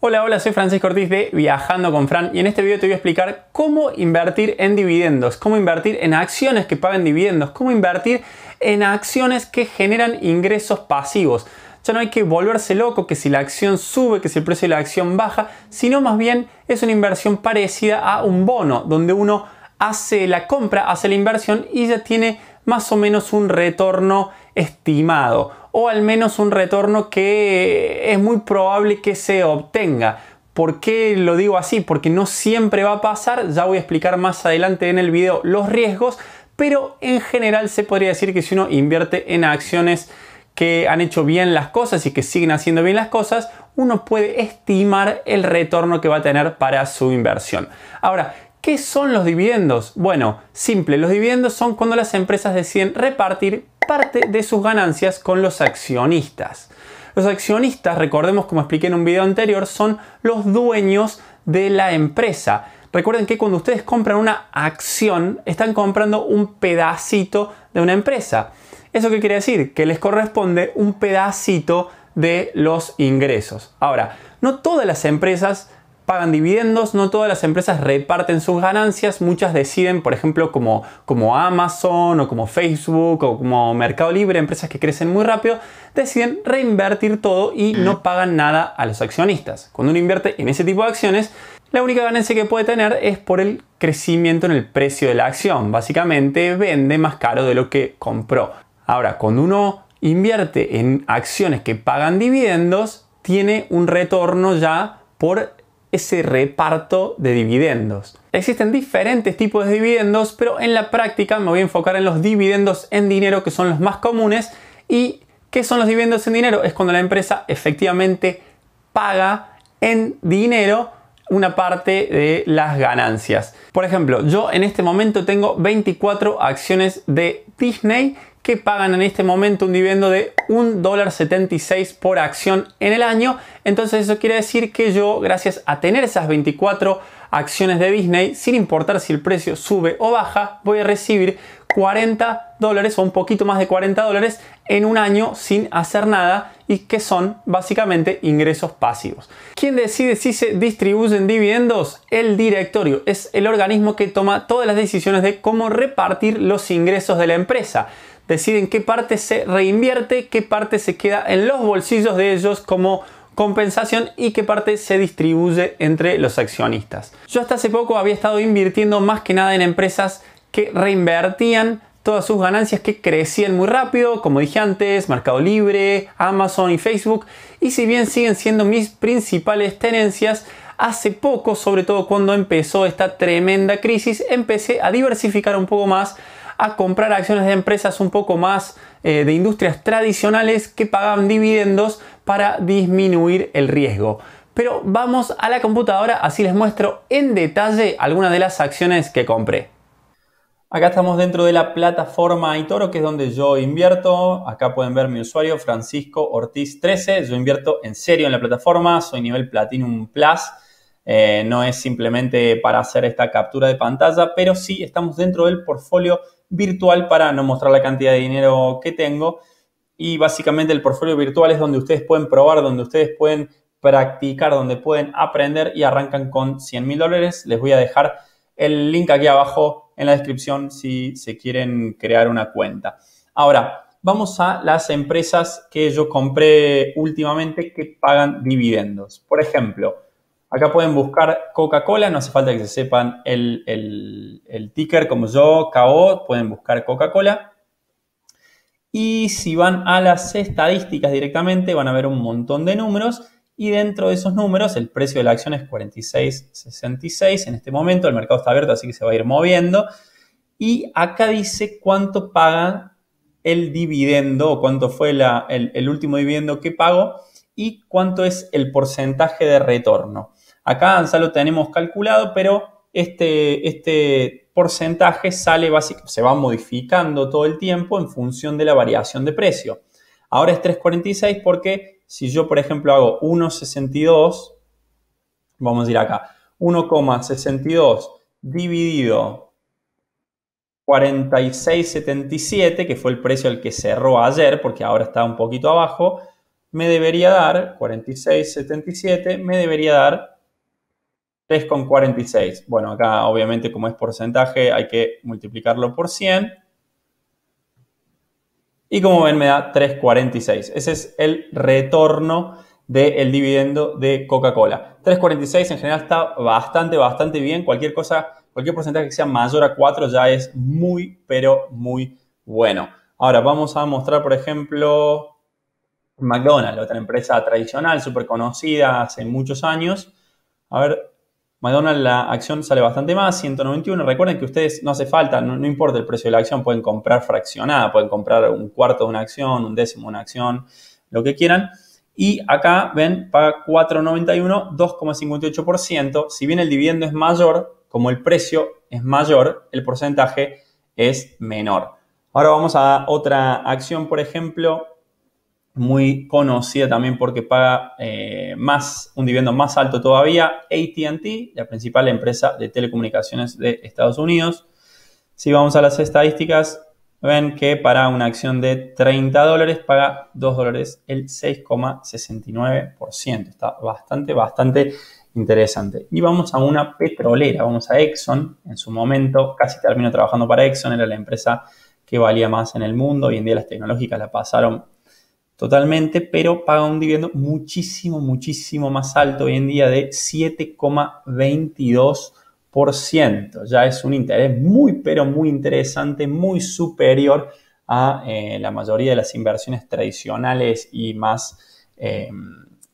Hola, hola, soy Francisco Ortiz de Viajando con Fran y en este video te voy a explicar cómo invertir en dividendos, cómo invertir en acciones que paguen dividendos, cómo invertir en acciones que generan ingresos pasivos. Ya no hay que volverse loco que si la acción sube, que si el precio de la acción baja, sino más bien es una inversión parecida a un bono, donde uno hace la compra, hace la inversión y ya tiene más o menos un retorno estimado o al menos un retorno que es muy probable que se obtenga. ¿Por qué lo digo así? Porque no siempre va a pasar, ya voy a explicar más adelante en el video los riesgos, pero en general se podría decir que si uno invierte en acciones que han hecho bien las cosas y que siguen haciendo bien las cosas, uno puede estimar el retorno que va a tener para su inversión. Ahora, ¿Qué son los dividendos? Bueno, simple, los dividendos son cuando las empresas deciden repartir parte de sus ganancias con los accionistas. Los accionistas, recordemos como expliqué en un video anterior, son los dueños de la empresa. Recuerden que cuando ustedes compran una acción, están comprando un pedacito de una empresa. ¿Eso qué quiere decir? Que les corresponde un pedacito de los ingresos. Ahora, no todas las empresas pagan dividendos, no todas las empresas reparten sus ganancias, muchas deciden, por ejemplo, como, como Amazon o como Facebook o como Mercado Libre, empresas que crecen muy rápido, deciden reinvertir todo y no pagan nada a los accionistas. Cuando uno invierte en ese tipo de acciones, la única ganancia que puede tener es por el crecimiento en el precio de la acción. Básicamente vende más caro de lo que compró. Ahora, cuando uno invierte en acciones que pagan dividendos, tiene un retorno ya por ese reparto de dividendos. Existen diferentes tipos de dividendos, pero en la práctica me voy a enfocar en los dividendos en dinero que son los más comunes. ¿Y qué son los dividendos en dinero? Es cuando la empresa efectivamente paga en dinero una parte de las ganancias. Por ejemplo, yo en este momento tengo 24 acciones de Disney que pagan en este momento un dividendo de $1.76 por acción en el año. Entonces eso quiere decir que yo, gracias a tener esas 24 acciones de Disney, sin importar si el precio sube o baja, voy a recibir 40 dólares o un poquito más de 40 dólares en un año sin hacer nada y que son básicamente ingresos pasivos. ¿Quién decide si se distribuyen dividendos? El directorio es el organismo que toma todas las decisiones de cómo repartir los ingresos de la empresa deciden qué parte se reinvierte, qué parte se queda en los bolsillos de ellos como compensación y qué parte se distribuye entre los accionistas. Yo hasta hace poco había estado invirtiendo más que nada en empresas que reinvertían todas sus ganancias que crecían muy rápido, como dije antes, Mercado Libre, Amazon y Facebook, y si bien siguen siendo mis principales tenencias, hace poco, sobre todo cuando empezó esta tremenda crisis, empecé a diversificar un poco más a comprar acciones de empresas un poco más eh, de industrias tradicionales que pagaban dividendos para disminuir el riesgo. Pero vamos a la computadora, así les muestro en detalle algunas de las acciones que compré. Acá estamos dentro de la plataforma Itoro, que es donde yo invierto. Acá pueden ver mi usuario, Francisco Ortiz 13. Yo invierto en serio en la plataforma, soy nivel Platinum Plus. Eh, no es simplemente para hacer esta captura de pantalla, pero sí estamos dentro del portfolio virtual para no mostrar la cantidad de dinero que tengo. Y básicamente el portfolio virtual es donde ustedes pueden probar, donde ustedes pueden practicar, donde pueden aprender y arrancan con 100 mil dólares. Les voy a dejar el link aquí abajo en la descripción si se quieren crear una cuenta. Ahora, vamos a las empresas que yo compré últimamente que pagan dividendos. Por ejemplo, Acá pueden buscar Coca-Cola, no hace falta que se sepan el, ticker como yo, KO, pueden buscar Coca-Cola. Y si van a las estadísticas directamente, van a ver un montón de números. Y dentro de esos números, el precio de la acción es 46.66 en este momento. El mercado está abierto, así que se va a ir moviendo. Y acá dice cuánto paga el dividendo, o cuánto fue el, último dividendo que pago y cuánto es el porcentaje de retorno. Acá ya lo tenemos calculado, pero este, este porcentaje sale básicamente, se va modificando todo el tiempo en función de la variación de precio. Ahora es 3.46 porque si yo, por ejemplo, hago 1.62, vamos a ir acá, 1,62 dividido 46.77, que fue el precio al que cerró ayer, porque ahora está un poquito abajo, me debería dar, 46.77, me debería dar 3,46. Bueno, acá obviamente como es porcentaje hay que multiplicarlo por 100. Y como ven me da 3,46. Ese es el retorno del dividendo de Coca-Cola. 3,46 en general está bastante, bastante bien. Cualquier cosa, cualquier porcentaje que sea mayor a 4 ya es muy, pero muy bueno. Ahora vamos a mostrar, por ejemplo, McDonald's, otra empresa tradicional, súper conocida hace muchos años. A ver, McDonald's la acción sale bastante más, 191. Recuerden que ustedes no hace falta, no, no, importa el precio de la acción, pueden comprar fraccionada, pueden comprar un cuarto de una acción, un décimo de una acción, lo que quieran. Y acá ven, paga 4,91, 2,58%. Si bien el dividendo es mayor, como el precio es mayor, el porcentaje es menor. Ahora vamos a otra acción, por ejemplo, muy conocida también porque paga eh, más, un dividendo más alto todavía, ATT, la principal empresa de telecomunicaciones de Estados Unidos. Si vamos a las estadísticas, ven que para una acción de 30 dólares paga 2 dólares el 6,69%. Está bastante, bastante interesante. Y vamos a una petrolera, vamos a Exxon. En su momento casi terminó trabajando para Exxon, era la empresa que valía más en el mundo. Hoy en día las tecnológicas la pasaron totalmente, pero paga un dividendo muchísimo, muchísimo más alto hoy en día de 7,22%. Ya es un interés muy, pero muy interesante, muy superior a eh, la mayoría de las inversiones tradicionales y más eh,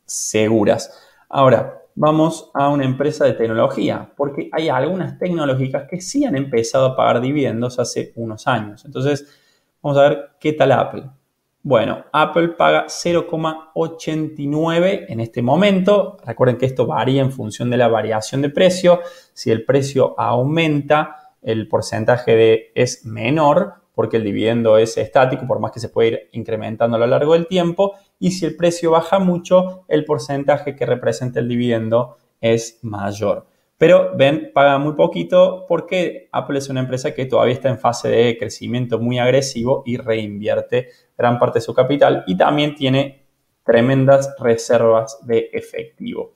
seguras. Ahora, vamos a una empresa de tecnología, porque hay algunas tecnológicas que sí han empezado a pagar dividendos hace unos años. Entonces, vamos a ver qué tal Apple. Bueno, Apple paga 0,89 en este momento. Recuerden que esto varía en función de la variación de precio. Si el precio aumenta, el porcentaje de es menor porque el dividendo es estático, por más que se puede ir incrementando a lo largo del tiempo. Y si el precio baja mucho, el porcentaje que representa el dividendo es mayor. Pero ven, paga muy poquito porque Apple es una empresa que todavía está en fase de crecimiento muy agresivo y reinvierte gran parte de su capital y también tiene tremendas reservas de efectivo.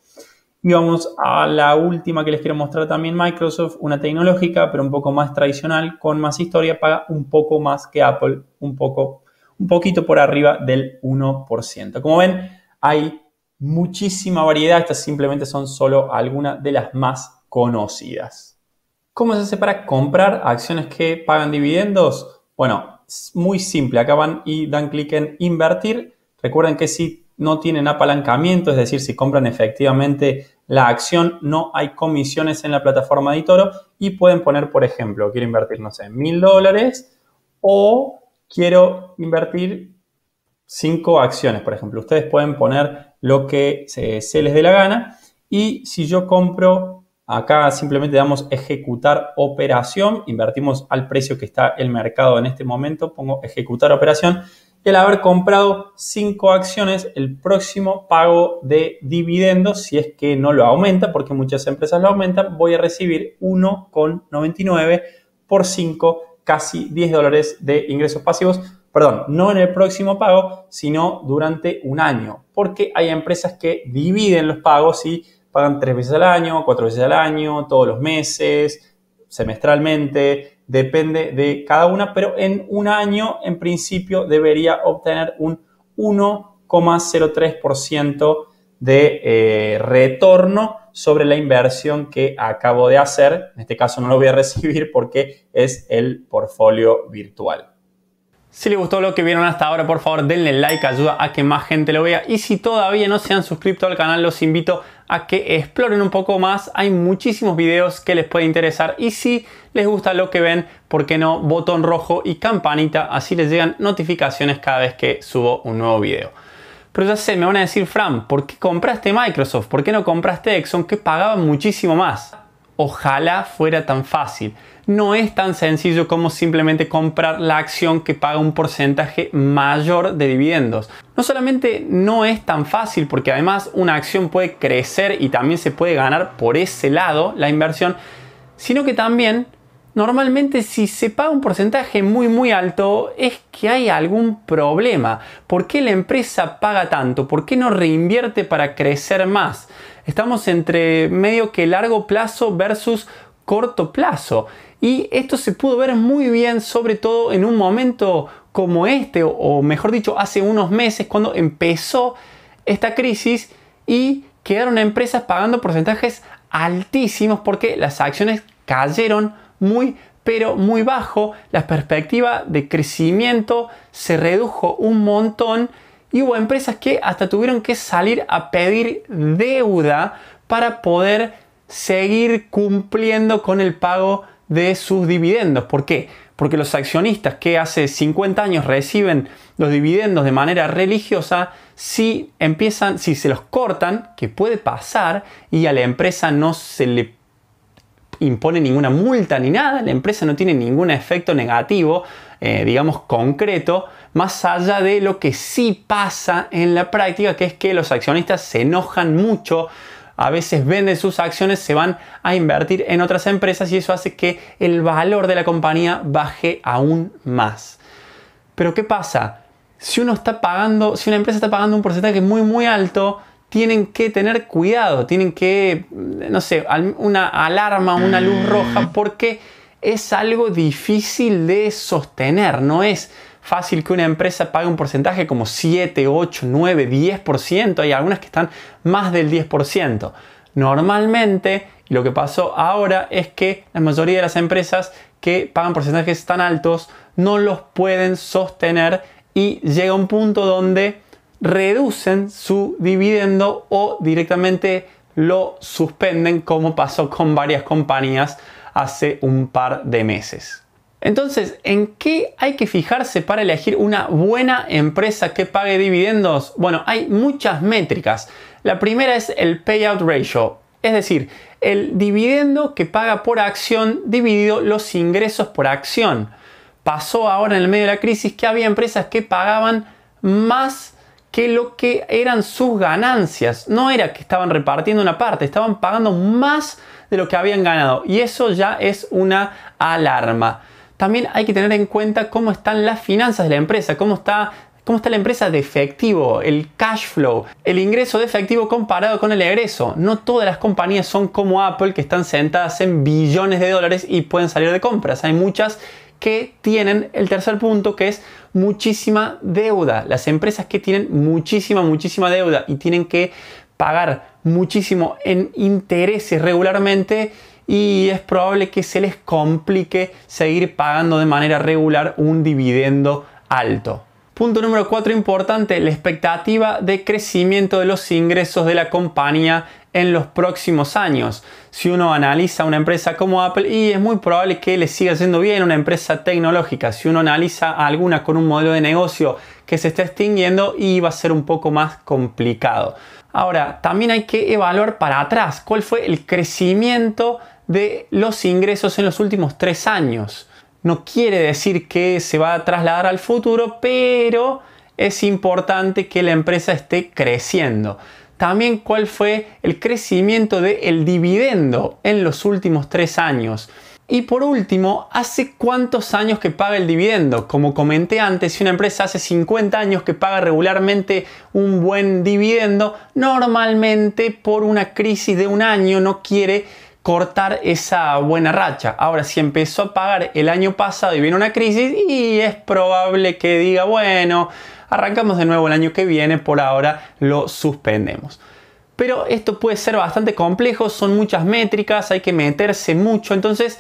Y vamos a la última que les quiero mostrar también, Microsoft, una tecnológica, pero un poco más tradicional, con más historia, paga un poco más que Apple, un poco, un poquito por arriba del 1%. Como ven, hay muchísima variedad, estas simplemente son solo algunas de las más conocidas. ¿Cómo se hace para comprar acciones que pagan dividendos? Bueno, muy simple. Acaban y dan clic en invertir. Recuerden que si no tienen apalancamiento, es decir, si compran efectivamente la acción, no hay comisiones en la plataforma de Toro y pueden poner, por ejemplo, quiero invertir, no sé, mil dólares o quiero invertir cinco acciones, por ejemplo. Ustedes pueden poner lo que se les dé la gana y si yo compro Acá simplemente damos ejecutar operación, invertimos al precio que está el mercado en este momento, pongo ejecutar operación. Y haber comprado 5 acciones, el próximo pago de dividendos, si es que no lo aumenta, porque muchas empresas lo aumentan, voy a recibir 1,99 por 5, casi 10 dólares de ingresos pasivos. Perdón, no en el próximo pago, sino durante un año, porque hay empresas que dividen los pagos y pagan tres veces al año, cuatro veces al año, todos los meses, semestralmente, depende de cada una, pero en un año en principio debería obtener un 1,03% de eh, retorno sobre la inversión que acabo de hacer. En este caso no lo voy a recibir porque es el portfolio virtual. Si les gustó lo que vieron hasta ahora, por favor denle like, ayuda a que más gente lo vea. Y si todavía no se han suscrito al canal, los invito a a que exploren un poco más. Hay muchísimos videos que les puede interesar y si les gusta lo que ven, ¿por qué no? Botón rojo y campanita, así les llegan notificaciones cada vez que subo un nuevo video. Pero ya sé, me van a decir, Fran, ¿por qué compraste Microsoft? ¿Por qué no compraste Exxon que pagaba muchísimo más? Ojalá fuera tan fácil no es tan sencillo como simplemente comprar la acción que paga un porcentaje mayor de dividendos. No solamente no es tan fácil porque además una acción puede crecer y también se puede ganar por ese lado la inversión, sino que también normalmente si se paga un porcentaje muy muy alto es que hay algún problema. ¿Por qué la empresa paga tanto? ¿Por qué no reinvierte para crecer más? Estamos entre medio que largo plazo versus corto plazo. Y esto se pudo ver muy bien, sobre todo en un momento como este, o mejor dicho, hace unos meses, cuando empezó esta crisis y quedaron empresas pagando porcentajes altísimos porque las acciones cayeron muy pero muy bajo, la perspectiva de crecimiento se redujo un montón y hubo empresas que hasta tuvieron que salir a pedir deuda para poder seguir cumpliendo con el pago de sus dividendos. ¿Por qué? Porque los accionistas que hace 50 años reciben los dividendos de manera religiosa, si empiezan, si se los cortan, que puede pasar, y a la empresa no se le impone ninguna multa ni nada, la empresa no tiene ningún efecto negativo, eh, digamos, concreto, más allá de lo que sí pasa en la práctica, que es que los accionistas se enojan mucho a veces venden sus acciones, se van a invertir en otras empresas y eso hace que el valor de la compañía baje aún más. Pero ¿qué pasa? Si uno está pagando, si una empresa está pagando un porcentaje muy muy alto, tienen que tener cuidado, tienen que, mm, no sé, una alarma, una luz roja, mm. porque es algo difícil de sostener, no es fácil que una empresa pague un porcentaje como 7, 8, 9, 10%. Hay algunas que están más del 10%. Normalmente, lo que pasó ahora es que la mayoría de las empresas que pagan porcentajes tan altos no los pueden sostener y llega un punto donde reducen su dividendo o directamente lo suspenden como pasó con varias compañías hace un par de meses. Entonces, ¿en qué hay que fijarse para elegir una buena empresa que pague dividendos? Bueno, hay muchas métricas. La primera es el payout ratio, es decir, el dividendo que paga por acción dividido los ingresos por acción. Pasó ahora en el medio de la crisis que había empresas que pagaban más que lo que eran sus ganancias. No era que estaban repartiendo una parte, estaban pagando más de lo que habían ganado. Y eso ya es una alarma también hay que tener en cuenta cómo están las finanzas de la empresa, cómo está cómo está la empresa de efectivo, el cash flow, el ingreso de efectivo comparado con el egreso. No todas las compañías son como Apple que están sentadas en billones de dólares y pueden salir de compras. Hay muchas que tienen el tercer punto que es muchísima deuda. Las empresas que tienen muchísima, muchísima deuda y tienen que pagar muchísimo en intereses regularmente y es probable que se les complique seguir pagando de manera regular un dividendo alto. Punto número 4 importante, la expectativa de crecimiento de los ingresos de la compañía en los próximos años. Si uno analiza una empresa como Apple, y es muy probable que le siga siendo bien una empresa tecnológica, si uno analiza alguna con un modelo de negocio que se está extinguiendo, y va a ser un poco más complicado. Ahora, también hay que evaluar para atrás cuál fue el crecimiento de los ingresos en los últimos tres años. No quiere decir que se va a trasladar al futuro, pero es importante que la empresa esté creciendo. También cuál fue el crecimiento del el dividendo en los últimos tres años. Y por último, ¿hace cuántos años que paga el dividendo? Como comenté antes, si una empresa hace 50 años que paga regularmente un buen dividendo, normalmente por una crisis de un año no quiere cortar esa buena racha. Ahora, si empezó a pagar el año pasado y viene una crisis, y es probable que diga, bueno, arrancamos de nuevo el año que viene, por ahora lo suspendemos. Pero esto puede ser bastante complejo, son muchas métricas, hay que meterse mucho, entonces,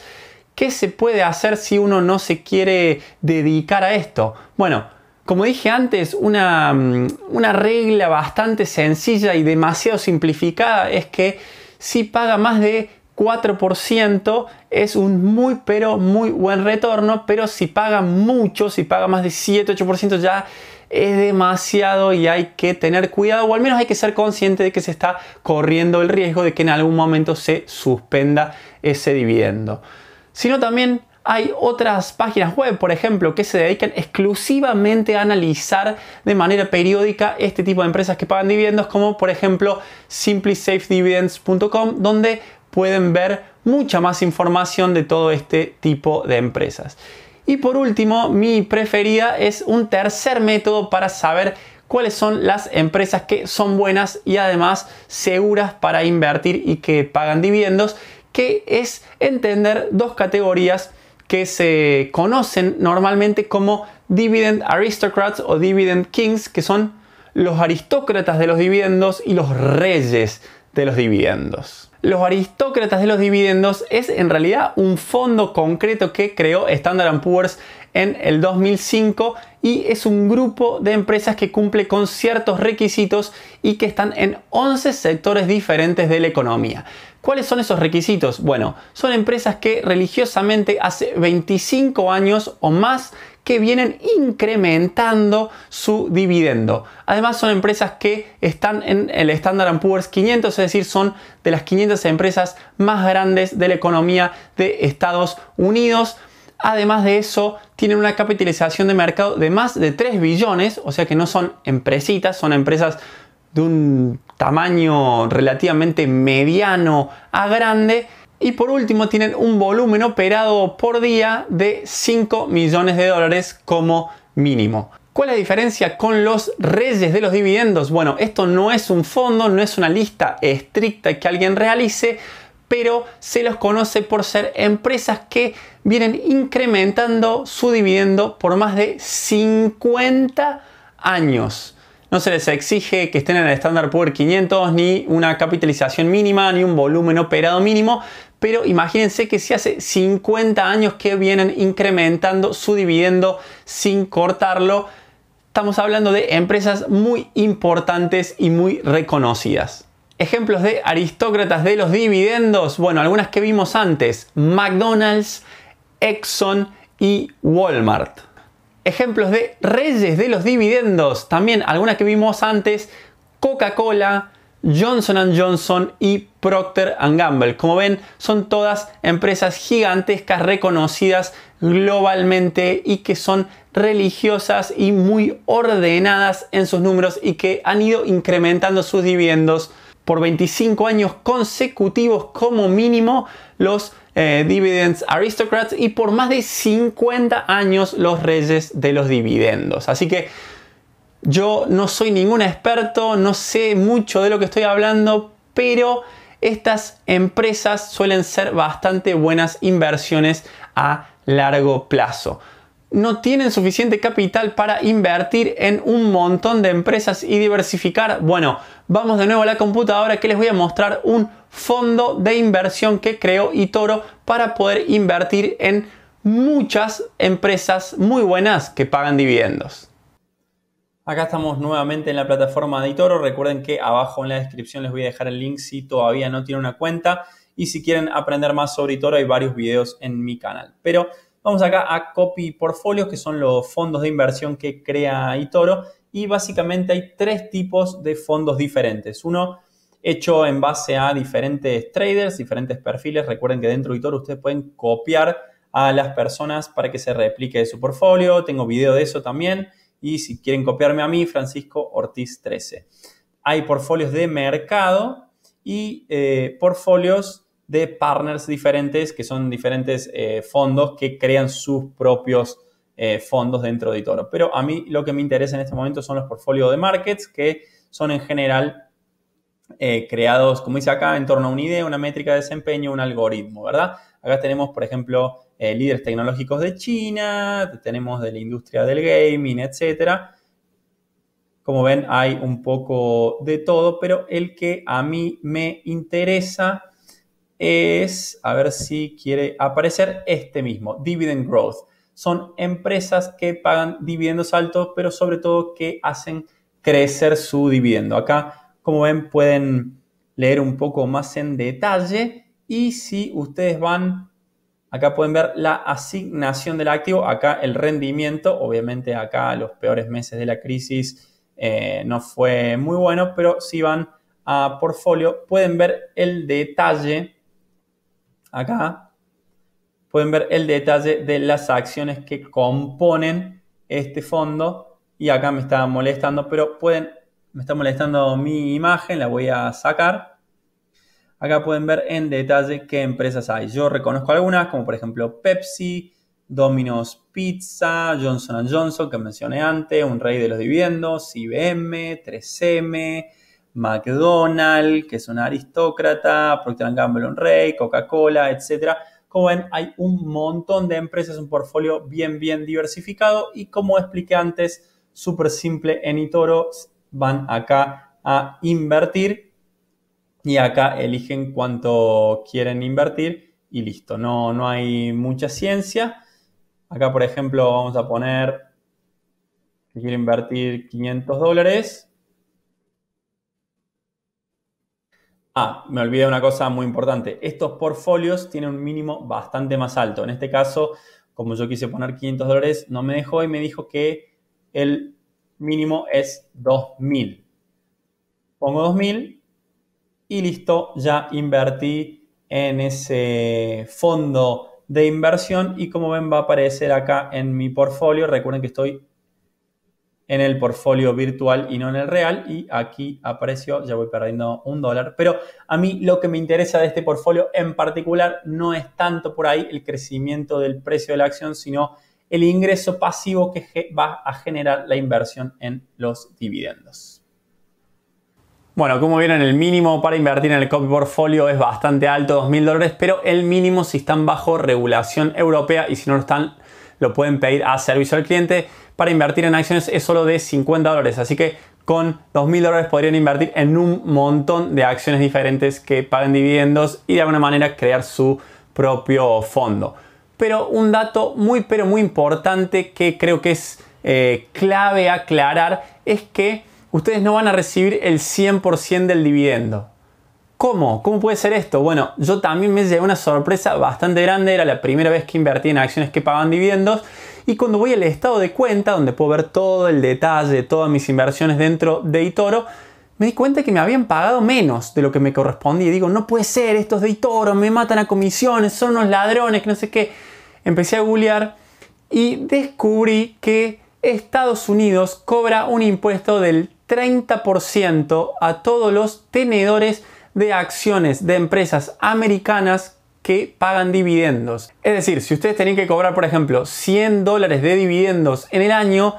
¿qué se puede hacer si uno no se quiere dedicar a esto? Bueno, como dije antes, una, mm, una regla bastante sencilla y demasiado simplificada es que si paga más de 4% es un muy pero muy buen retorno, pero si paga mucho, si paga más de 7, 8% ya es demasiado y hay que tener cuidado o al menos hay que ser consciente de que se está corriendo el riesgo de que en algún momento se suspenda ese dividendo. Sino también hay otras páginas web, por ejemplo, que se dedican exclusivamente a analizar de manera periódica este tipo de empresas que pagan dividendos, como por ejemplo simplysafedividends.com, donde pueden ver mucha más información de todo este tipo de empresas. Y por último, mi preferida es un tercer método para saber cuáles son las empresas que son buenas y además seguras para invertir y que pagan dividendos, que es entender dos categorías que se conocen normalmente como dividend aristocrats o dividend kings, que son los aristócratas de los dividendos y los reyes de los dividendos. Los aristócratas de los dividendos es en realidad un fondo concreto que creó Standard Poor's en el 2005 y es un grupo de empresas que cumple con ciertos requisitos y que están en 11 sectores diferentes de la economía. ¿Cuáles son esos requisitos? Bueno, son empresas que religiosamente hace 25 años o más que vienen incrementando su dividendo. Además son empresas que están en el Standard Poor's 500, es decir, son de las 500 empresas más grandes de la economía de Estados Unidos. Además de eso, tienen una capitalización de mercado de más de 3 billones, o sea que no son empresitas, son empresas de un tamaño relativamente mediano a grande. Y por último tienen un volumen operado por día de 5 millones de dólares como mínimo. ¿Cuál es la diferencia con los reyes de los dividendos? Bueno, esto no es un fondo, no es una lista estricta que alguien realice, pero se los conoce por ser empresas que vienen incrementando su dividendo por más de 50 años. No se les exige que estén en el Standard power 500, ni una capitalización mínima, ni un volumen operado mínimo, pero imagínense que si hace 50 años que vienen incrementando su dividendo sin cortarlo, estamos hablando de empresas muy importantes y muy reconocidas. Ejemplos de aristócratas de los dividendos, bueno, algunas que vimos antes, McDonald's, Exxon y Walmart ejemplos de reyes de los dividendos. También algunas que vimos antes, Coca-Cola, Johnson Johnson y Procter Gamble. Como ven, son todas empresas gigantescas reconocidas globalmente y que son religiosas y muy ordenadas en sus números y que han ido incrementando sus dividendos por 25 años consecutivos como mínimo los eh, Dividends Aristocrats y por más de 50 años los Reyes de los Dividendos. Así que yo no soy ningún experto, no sé mucho de lo que estoy hablando, pero estas empresas suelen ser bastante buenas inversiones a largo plazo no tienen suficiente capital para invertir en un montón de empresas y diversificar? Bueno, vamos de nuevo a la computadora que les voy a mostrar un fondo de inversión que creó Itoro para poder invertir en muchas empresas muy buenas que pagan dividendos. Acá estamos nuevamente en la plataforma de Itoro. Recuerden que abajo en la descripción les voy a dejar el link si todavía no tienen una cuenta. Y si quieren aprender más sobre Itoro, hay varios videos en mi canal. Pero Vamos acá a Copy Portfolios, que son los fondos de inversión que crea Itoro. Y básicamente hay tres tipos de fondos diferentes. Uno hecho en base a diferentes traders, diferentes perfiles. Recuerden que dentro de Itoro ustedes pueden copiar a las personas para que se replique su portfolio. Tengo video de eso también. Y si quieren copiarme a mí, Francisco Ortiz 13. Hay portfolios de mercado y eh, portfolios de partners diferentes, que son diferentes eh, fondos que crean sus propios eh, fondos dentro de Toro. Pero a mí lo que me interesa en este momento son los portfolios de markets, que son en general eh, creados, como dice acá, en torno a una idea, una métrica de desempeño, un algoritmo, ¿verdad? Acá tenemos, por ejemplo, líderes tecnológicos de China, tenemos de la industria del gaming, etc. Como ven, hay un poco de todo, pero el que a mí me interesa es, a ver si quiere aparecer este mismo, Dividend Growth. Son empresas que pagan dividendos altos, pero sobre todo que hacen crecer su dividendo. Acá, como ven, pueden leer un poco más en detalle y si ustedes van, acá pueden ver la asignación del activo, acá el rendimiento, obviamente acá los peores meses de la crisis eh, no fue muy bueno, pero si van a portfolio pueden ver el detalle acá pueden ver el detalle de las acciones que componen este fondo y acá me está molestando, pero pueden, me está molestando mi imagen, la voy a sacar. Acá pueden ver en detalle qué empresas hay. Yo reconozco algunas, como por ejemplo Pepsi, Domino's Pizza, Johnson Johnson, que mencioné antes, un rey de los dividendos, IBM, 3M, McDonald's, que es un aristócrata, Procter Gamble un rey, Coca-Cola, etc. Como ven, hay un montón de empresas, un portfolio bien, bien diversificado y como expliqué antes, súper simple en Itoro, van acá a invertir y acá eligen cuánto quieren invertir y listo, no, no hay mucha ciencia. Acá, por ejemplo, vamos a poner que quiero invertir 500 dólares Ah, me olvidé una cosa muy importante. Estos portfolios tienen un mínimo bastante más alto. En este caso, como yo quise poner 500 dólares, no me dejó y me dijo que el mínimo es 2000. Pongo 2000 y listo, ya invertí en ese fondo de inversión y como ven va a aparecer acá en mi portfolio. Recuerden que estoy en el portfolio virtual y no en el real. Y aquí apareció, ya voy perdiendo un dólar. Pero a mí lo que me interesa de este portfolio en particular no es tanto por ahí el crecimiento del precio de la acción, sino el ingreso pasivo que va a generar la inversión en los dividendos. Bueno, como vieron, el mínimo para invertir en el copy portfolio es bastante alto, 2.000 dólares, pero el mínimo si están bajo regulación europea y si no lo están, lo pueden pedir a servicio al cliente. Para invertir en acciones es solo de 50 dólares, así que con 2.000 dólares podrían invertir en un montón de acciones diferentes que paguen dividendos y de alguna manera crear su propio fondo. Pero un dato muy pero muy importante que creo que es eh, clave aclarar es que ustedes no van a recibir el 100% del dividendo. ¿Cómo? ¿Cómo puede ser esto? Bueno, yo también me llevé una sorpresa bastante grande, era la primera vez que invertí en acciones que pagaban dividendos y cuando voy al estado de cuenta, donde puedo ver todo el detalle, de todas mis inversiones dentro de Itoro, me di cuenta que me habían pagado menos de lo que me correspondía. Y digo, no puede ser, estos de Itoro me matan a comisiones, son unos ladrones, que no sé qué. Empecé a googlear y descubrí que Estados Unidos cobra un impuesto del 30% a todos los tenedores de acciones de empresas americanas que pagan dividendos. Es decir, si ustedes tienen que cobrar, por ejemplo, 100 dólares de dividendos en el año,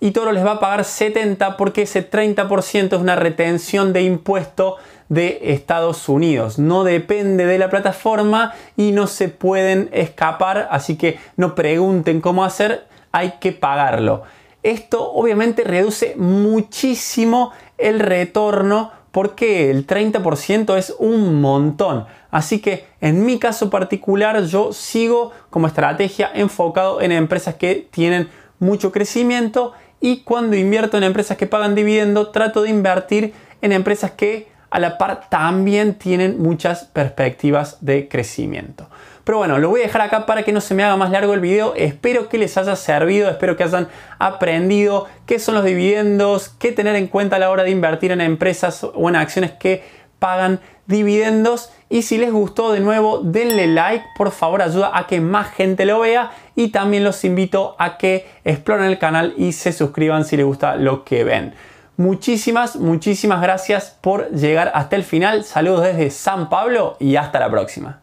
y Toro les va a pagar 70 porque ese 30% es una retención de impuesto de Estados Unidos. No depende de la plataforma y no se pueden escapar, así que no pregunten cómo hacer, hay que pagarlo. Esto obviamente reduce muchísimo el retorno porque el 30% es un montón. Así que en mi caso particular yo sigo como estrategia enfocado en empresas que tienen mucho crecimiento y cuando invierto en empresas que pagan dividendo trato de invertir en empresas que a la par también tienen muchas perspectivas de crecimiento. Pero bueno, lo voy a dejar acá para que no se me haga más largo el video. Espero que les haya servido, espero que hayan aprendido qué son los dividendos, qué tener en cuenta a la hora de invertir en empresas o en acciones que pagan dividendos. Y si les gustó de nuevo, denle like, por favor, ayuda a que más gente lo vea. Y también los invito a que exploren el canal y se suscriban si les gusta lo que ven. Muchísimas, muchísimas gracias por llegar hasta el final. Saludos desde San Pablo y hasta la próxima.